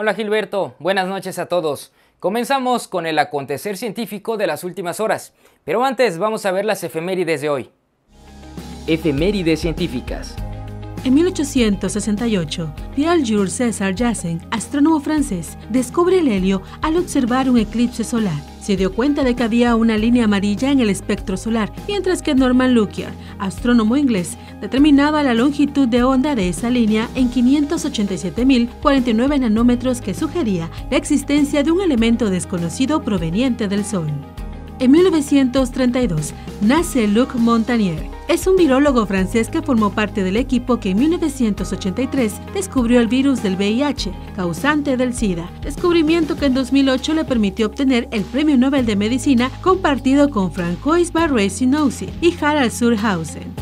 Hola Gilberto, buenas noches a todos. Comenzamos con el acontecer científico de las últimas horas, pero antes vamos a ver las efemérides de hoy. Efemérides científicas. En 1868, Pierre Jules César Janssen, astrónomo francés, descubre el helio al observar un eclipse solar. Se dio cuenta de que había una línea amarilla en el espectro solar, mientras que Norman Lockyer, astrónomo inglés, determinaba la longitud de onda de esa línea en 587.049 nanómetros que sugería la existencia de un elemento desconocido proveniente del Sol. En 1932 nace Luc Montagnier. Es un virólogo francés que formó parte del equipo que en 1983 descubrió el virus del VIH, causante del SIDA, descubrimiento que en 2008 le permitió obtener el Premio Nobel de Medicina compartido con Francois Barré sinoussi y Harald Surhausen.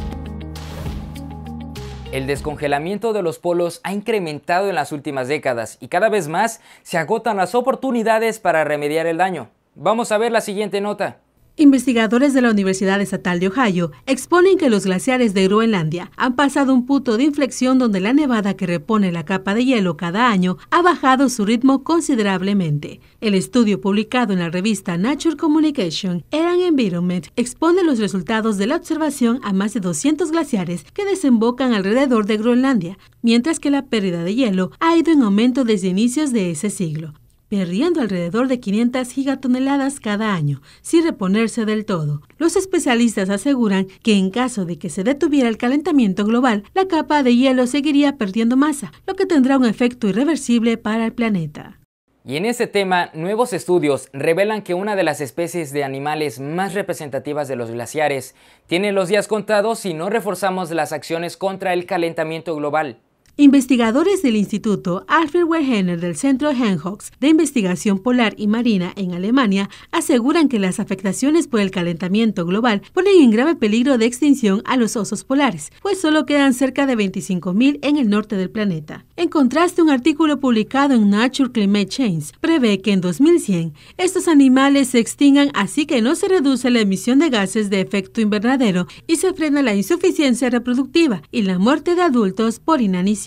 El descongelamiento de los polos ha incrementado en las últimas décadas y cada vez más se agotan las oportunidades para remediar el daño. Vamos a ver la siguiente nota. Investigadores de la Universidad Estatal de Ohio exponen que los glaciares de Groenlandia han pasado un punto de inflexión donde la nevada que repone la capa de hielo cada año ha bajado su ritmo considerablemente. El estudio publicado en la revista Nature Communication and Environment expone los resultados de la observación a más de 200 glaciares que desembocan alrededor de Groenlandia, mientras que la pérdida de hielo ha ido en aumento desde inicios de ese siglo, perdiendo alrededor de 500 gigatoneladas cada año, sin reponerse del todo. Los especialistas aseguran que en caso de que se detuviera el calentamiento global, la capa de hielo seguiría perdiendo masa, lo que tendrá un efecto irreversible para el planeta. Y en este tema, nuevos estudios revelan que una de las especies de animales más representativas de los glaciares tiene los días contados si no reforzamos las acciones contra el calentamiento global. Investigadores del Instituto Alfred Wegener del Centro Helmholtz de Investigación Polar y Marina en Alemania aseguran que las afectaciones por el calentamiento global ponen en grave peligro de extinción a los osos polares, pues solo quedan cerca de 25.000 en el norte del planeta. En contraste, un artículo publicado en Nature Climate Change prevé que en 2100 estos animales se extingan, así que no se reduce la emisión de gases de efecto invernadero y se frena la insuficiencia reproductiva y la muerte de adultos por inanición.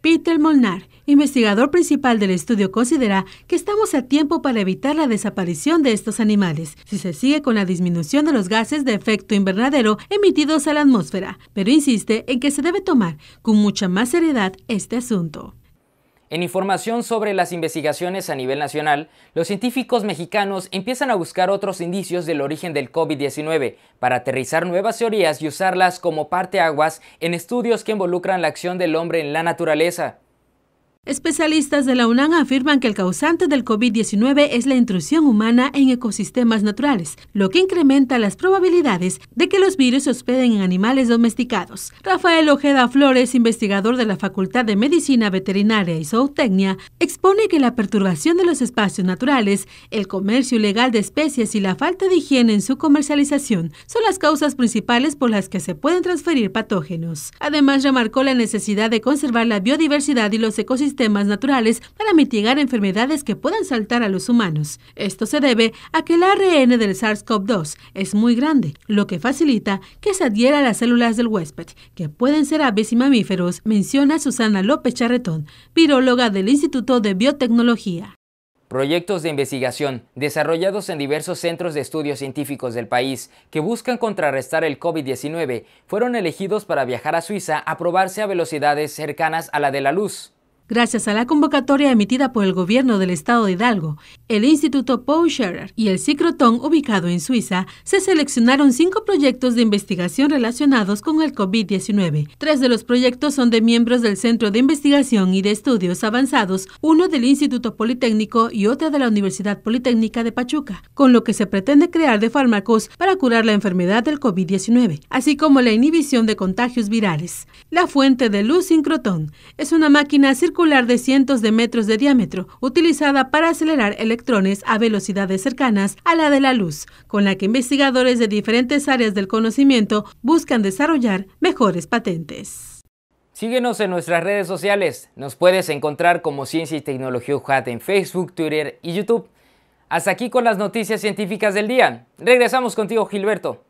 Peter Molnar, investigador principal del estudio, considera que estamos a tiempo para evitar la desaparición de estos animales si se sigue con la disminución de los gases de efecto invernadero emitidos a la atmósfera, pero insiste en que se debe tomar con mucha más seriedad este asunto. En información sobre las investigaciones a nivel nacional, los científicos mexicanos empiezan a buscar otros indicios del origen del COVID-19 para aterrizar nuevas teorías y usarlas como parteaguas en estudios que involucran la acción del hombre en la naturaleza. Especialistas de la UNAM afirman que el causante del COVID-19 es la intrusión humana en ecosistemas naturales, lo que incrementa las probabilidades de que los virus se hospeden en animales domesticados. Rafael Ojeda Flores, investigador de la Facultad de Medicina Veterinaria y Zootecnia, expone que la perturbación de los espacios naturales, el comercio ilegal de especies y la falta de higiene en su comercialización son las causas principales por las que se pueden transferir patógenos. Además, remarcó la necesidad de conservar la biodiversidad y los ecosistemas temas naturales para mitigar enfermedades que puedan saltar a los humanos. Esto se debe a que el ARN del SARS-CoV-2 es muy grande, lo que facilita que se adhiera a las células del huésped, que pueden ser aves y mamíferos, menciona Susana López Charretón, viróloga del Instituto de Biotecnología. Proyectos de investigación desarrollados en diversos centros de estudios científicos del país que buscan contrarrestar el COVID-19 fueron elegidos para viajar a Suiza a probarse a velocidades cercanas a la de la luz. Gracias a la convocatoria emitida por el gobierno del estado de Hidalgo, el Instituto Paul Scherer y el Cicrotón, ubicado en Suiza, se seleccionaron cinco proyectos de investigación relacionados con el COVID-19. Tres de los proyectos son de miembros del Centro de Investigación y de Estudios Avanzados, uno del Instituto Politécnico y otro de la Universidad Politécnica de Pachuca, con lo que se pretende crear de fármacos para curar la enfermedad del COVID-19, así como la inhibición de contagios virales. La fuente de luz sincrotón es una máquina circular de cientos de metros de diámetro, utilizada para acelerar electrones a velocidades cercanas a la de la luz, con la que investigadores de diferentes áreas del conocimiento buscan desarrollar mejores patentes. Síguenos en nuestras redes sociales. Nos puedes encontrar como Ciencia y Tecnología UJAT en Facebook, Twitter y YouTube. Hasta aquí con las noticias científicas del día. Regresamos contigo, Gilberto.